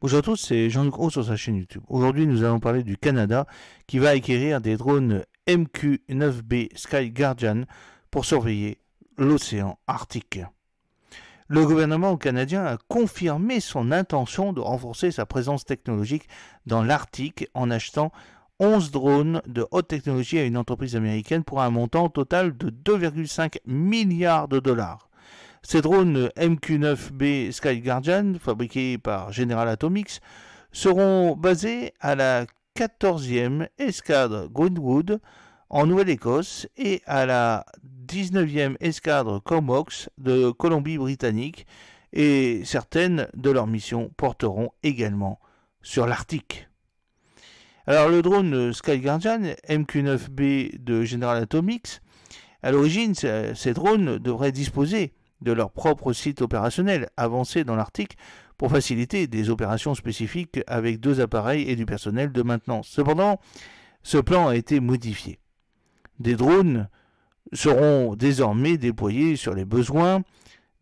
Bonjour à tous, c'est Jean-Luc sur sa chaîne YouTube. Aujourd'hui, nous allons parler du Canada qui va acquérir des drones MQ-9B Sky Guardian pour surveiller l'océan Arctique. Le gouvernement canadien a confirmé son intention de renforcer sa présence technologique dans l'Arctique en achetant 11 drones de haute technologie à une entreprise américaine pour un montant total de 2,5 milliards de dollars. Ces drones MQ-9B Sky Guardian, fabriqués par General Atomics, seront basés à la 14e escadre Greenwood en Nouvelle-Écosse et à la 19e escadre Comox de Colombie-Britannique et certaines de leurs missions porteront également sur l'Arctique. Alors le drone Sky Guardian MQ-9B de General Atomics, à l'origine ces drones devraient disposer de leur propre site opérationnel avancé dans l'Arctique pour faciliter des opérations spécifiques avec deux appareils et du personnel de maintenance. Cependant, ce plan a été modifié. Des drones seront désormais déployés sur les besoins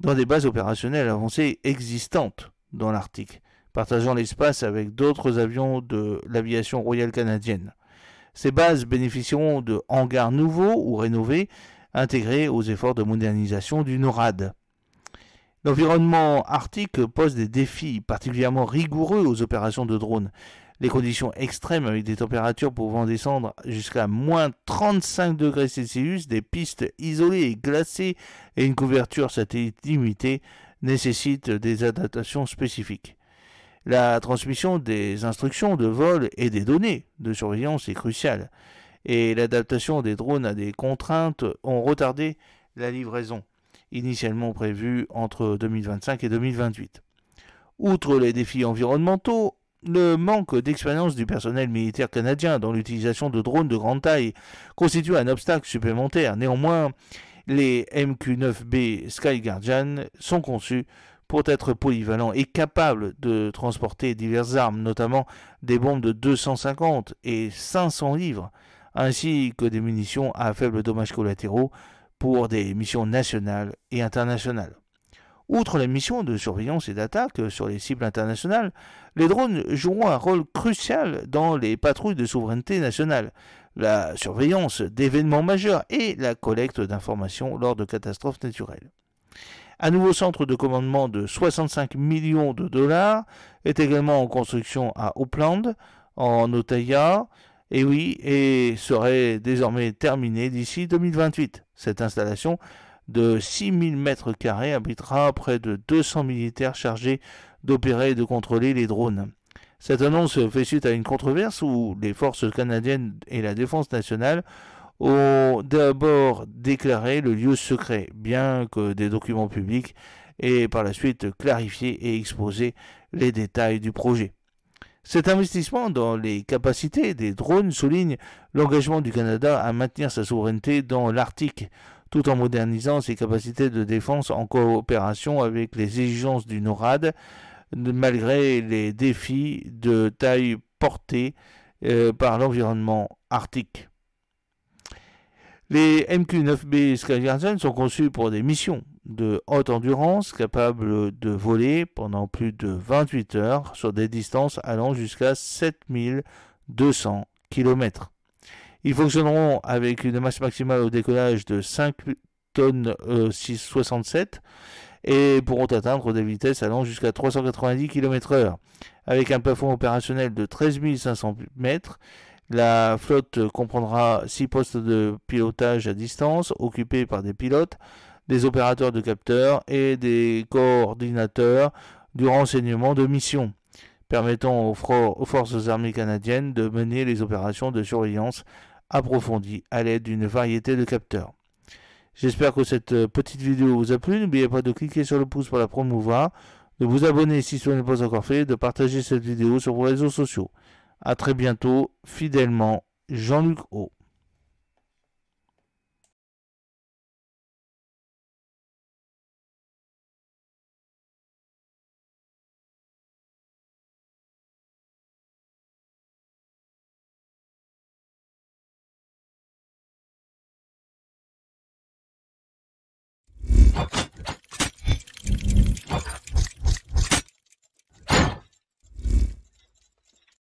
dans des bases opérationnelles avancées existantes dans l'Arctique, partageant l'espace avec d'autres avions de l'aviation royale canadienne. Ces bases bénéficieront de hangars nouveaux ou rénovés Intégré aux efforts de modernisation du NORAD. L'environnement arctique pose des défis particulièrement rigoureux aux opérations de drones. Les conditions extrêmes avec des températures pouvant descendre jusqu'à moins 35 degrés Celsius, des pistes isolées et glacées et une couverture satellite limitée nécessitent des adaptations spécifiques. La transmission des instructions de vol et des données de surveillance est cruciale et l'adaptation des drones à des contraintes ont retardé la livraison, initialement prévue entre 2025 et 2028. Outre les défis environnementaux, le manque d'expérience du personnel militaire canadien dans l'utilisation de drones de grande taille constitue un obstacle supplémentaire. Néanmoins, les MQ-9B Sky Guardian sont conçus pour être polyvalents et capables de transporter diverses armes, notamment des bombes de 250 et 500 livres, ainsi que des munitions à faible dommage collatéraux pour des missions nationales et internationales. Outre les missions de surveillance et d'attaque sur les cibles internationales, les drones joueront un rôle crucial dans les patrouilles de souveraineté nationale, la surveillance d'événements majeurs et la collecte d'informations lors de catastrophes naturelles. Un nouveau centre de commandement de 65 millions de dollars est également en construction à Oakland, en Otaya, et oui, et serait désormais terminée d'ici 2028. Cette installation de 6000 mètres carrés abritera près de 200 militaires chargés d'opérer et de contrôler les drones. Cette annonce fait suite à une controverse où les forces canadiennes et la défense nationale ont d'abord déclaré le lieu secret, bien que des documents publics et par la suite clarifié et exposé les détails du projet. Cet investissement dans les capacités des drones souligne l'engagement du Canada à maintenir sa souveraineté dans l'Arctique tout en modernisant ses capacités de défense en coopération avec les exigences du NORAD, malgré les défis de taille portés euh, par l'environnement arctique. Les MQ-9B Skyguardian sont conçus pour des missions de haute endurance capable de voler pendant plus de 28 heures sur des distances allant jusqu'à 7200 km. Ils fonctionneront avec une masse maximale au décollage de 5 tonnes 667 euh, et pourront atteindre des vitesses allant jusqu'à 390 km/h. Avec un plafond opérationnel de 13500 500 la flotte comprendra 6 postes de pilotage à distance occupés par des pilotes des opérateurs de capteurs et des coordinateurs du renseignement de mission, permettant aux, forces armées canadiennes de mener les opérations de surveillance approfondies à l'aide d'une variété de capteurs. J'espère que cette euh, petite vidéo vous a plu. N'oubliez pas de cliquer sur le pouce pour la promouvoir, de vous abonner si ce n'est pas encore fait, de partager cette vidéo sur vos réseaux sociaux. A très bientôt, fidèlement, Jean-Luc O.